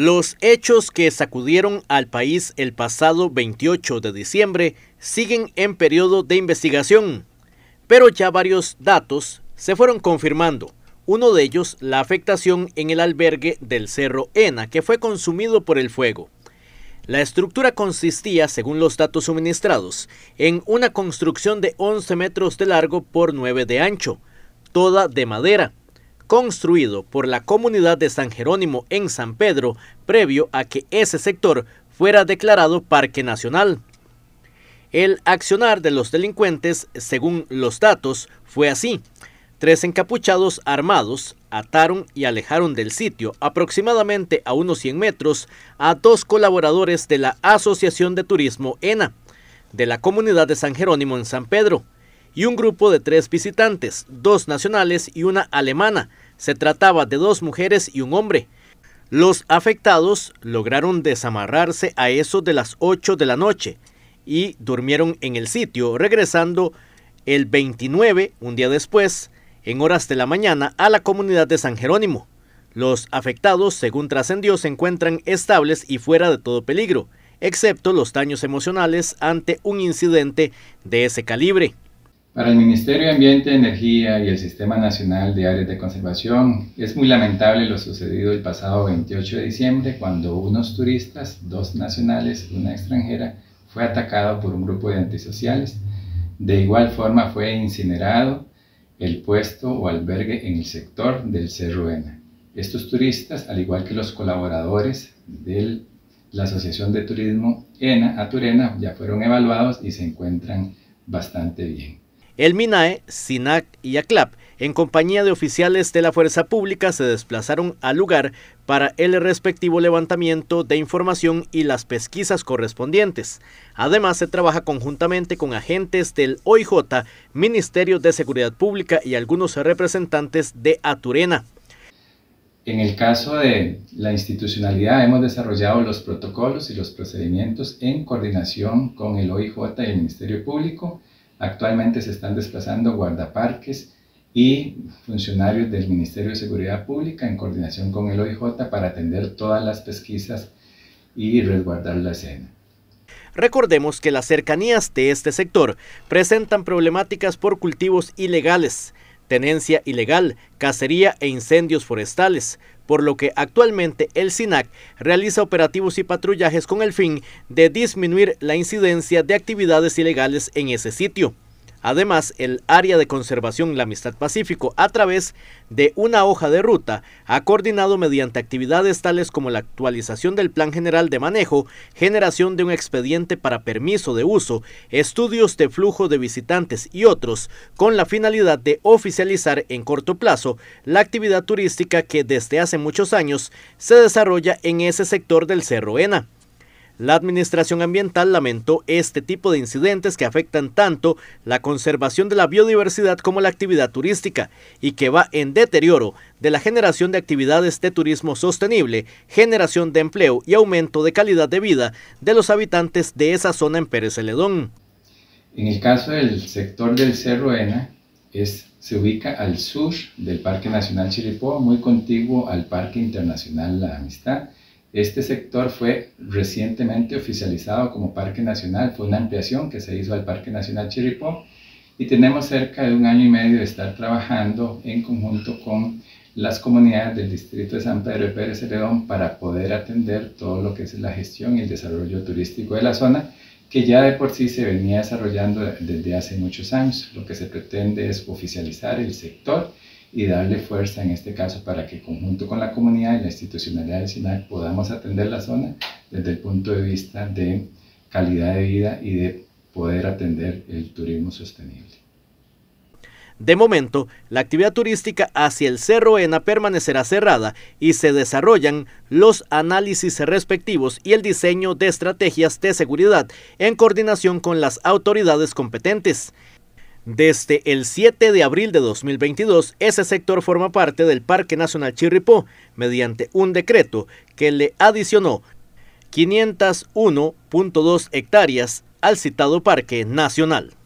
Los hechos que sacudieron al país el pasado 28 de diciembre siguen en periodo de investigación, pero ya varios datos se fueron confirmando. Uno de ellos, la afectación en el albergue del Cerro Ena, que fue consumido por el fuego. La estructura consistía, según los datos suministrados, en una construcción de 11 metros de largo por 9 de ancho, toda de madera, construido por la comunidad de San Jerónimo en San Pedro previo a que ese sector fuera declarado Parque Nacional. El accionar de los delincuentes, según los datos, fue así. Tres encapuchados armados ataron y alejaron del sitio, aproximadamente a unos 100 metros, a dos colaboradores de la Asociación de Turismo ENA, de la comunidad de San Jerónimo en San Pedro y un grupo de tres visitantes, dos nacionales y una alemana. Se trataba de dos mujeres y un hombre. Los afectados lograron desamarrarse a eso de las 8 de la noche y durmieron en el sitio, regresando el 29, un día después, en horas de la mañana, a la comunidad de San Jerónimo. Los afectados, según trascendió, se encuentran estables y fuera de todo peligro, excepto los daños emocionales ante un incidente de ese calibre. Para el Ministerio de Ambiente, Energía y el Sistema Nacional de Áreas de Conservación, es muy lamentable lo sucedido el pasado 28 de diciembre cuando unos turistas, dos nacionales, una extranjera, fue atacado por un grupo de antisociales. De igual forma fue incinerado el puesto o albergue en el sector del Cerro Ena. Estos turistas, al igual que los colaboradores de la Asociación de Turismo ENA Aturena, ya fueron evaluados y se encuentran bastante bien. El MINAE, SINAC y ACLAP, en compañía de oficiales de la Fuerza Pública, se desplazaron al lugar para el respectivo levantamiento de información y las pesquisas correspondientes. Además, se trabaja conjuntamente con agentes del OIJ, Ministerio de Seguridad Pública y algunos representantes de Aturena. En el caso de la institucionalidad, hemos desarrollado los protocolos y los procedimientos en coordinación con el OIJ y el Ministerio Público Actualmente se están desplazando guardaparques y funcionarios del Ministerio de Seguridad Pública en coordinación con el OIJ para atender todas las pesquisas y resguardar la escena. Recordemos que las cercanías de este sector presentan problemáticas por cultivos ilegales, tenencia ilegal, cacería e incendios forestales, por lo que actualmente el SINAC realiza operativos y patrullajes con el fin de disminuir la incidencia de actividades ilegales en ese sitio. Además, el Área de Conservación La Amistad Pacífico, a través de una hoja de ruta, ha coordinado mediante actividades tales como la actualización del Plan General de Manejo, generación de un expediente para permiso de uso, estudios de flujo de visitantes y otros, con la finalidad de oficializar en corto plazo la actividad turística que desde hace muchos años se desarrolla en ese sector del Cerro Ena. La Administración Ambiental lamentó este tipo de incidentes que afectan tanto la conservación de la biodiversidad como la actividad turística y que va en deterioro de la generación de actividades de turismo sostenible, generación de empleo y aumento de calidad de vida de los habitantes de esa zona en Pérez Celedón. En el caso del sector del Cerro Ena, se ubica al sur del Parque Nacional Chiripó, muy contiguo al Parque Internacional La Amistad, este sector fue recientemente oficializado como Parque Nacional, fue una ampliación que se hizo al Parque Nacional Chirripó y tenemos cerca de un año y medio de estar trabajando en conjunto con las comunidades del distrito de San Pedro de Pérez Celedón para poder atender todo lo que es la gestión y el desarrollo turístico de la zona, que ya de por sí se venía desarrollando desde hace muchos años. Lo que se pretende es oficializar el sector y darle fuerza en este caso para que conjunto con la comunidad y la institucionalidad del podamos atender la zona desde el punto de vista de calidad de vida y de poder atender el turismo sostenible. De momento, la actividad turística hacia el Cerro Ena permanecerá cerrada y se desarrollan los análisis respectivos y el diseño de estrategias de seguridad en coordinación con las autoridades competentes. Desde el 7 de abril de 2022, ese sector forma parte del Parque Nacional Chirripó mediante un decreto que le adicionó 501.2 hectáreas al citado Parque Nacional.